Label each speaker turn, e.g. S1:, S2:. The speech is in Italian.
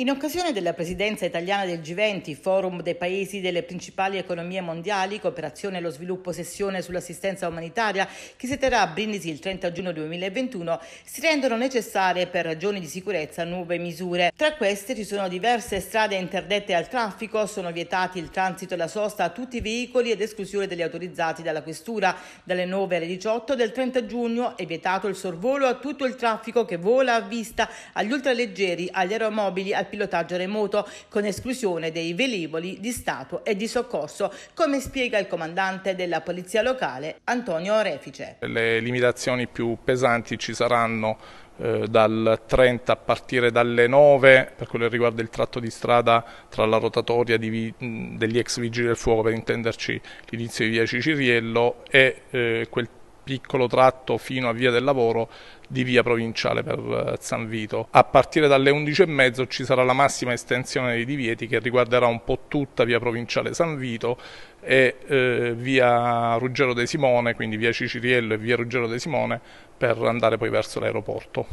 S1: In occasione della presidenza italiana del G20, forum dei paesi delle principali economie mondiali, cooperazione e lo sviluppo sessione sull'assistenza umanitaria, che si terrà a Brindisi il 30 giugno 2021, si rendono necessarie per ragioni di sicurezza nuove misure. Tra queste ci sono diverse strade interdette al traffico, sono vietati il transito e la sosta a tutti i veicoli ed esclusione degli autorizzati dalla questura. Dalle 9 alle 18 del 30 giugno è vietato il sorvolo a tutto il traffico che vola a vista, agli ultraleggeri, agli aeromobili, al pilotaggio remoto, con esclusione dei velivoli di Stato e di soccorso, come spiega il comandante della Polizia Locale, Antonio Refice.
S2: Le limitazioni più pesanti ci saranno eh, dal 30 a partire dalle 9 per quello che riguarda il tratto di strada tra la rotatoria di, degli ex vigili del fuoco per intenderci l'inizio di via Ciciriello e eh, quel piccolo tratto fino a Via del Lavoro di Via Provinciale per eh, San Vito. A partire dalle 11.30 ci sarà la massima estensione dei divieti che riguarderà un po' tutta Via Provinciale San Vito e eh, Via Ruggero De Simone, quindi Via Ciciriello e Via Ruggero De Simone per andare poi verso l'aeroporto.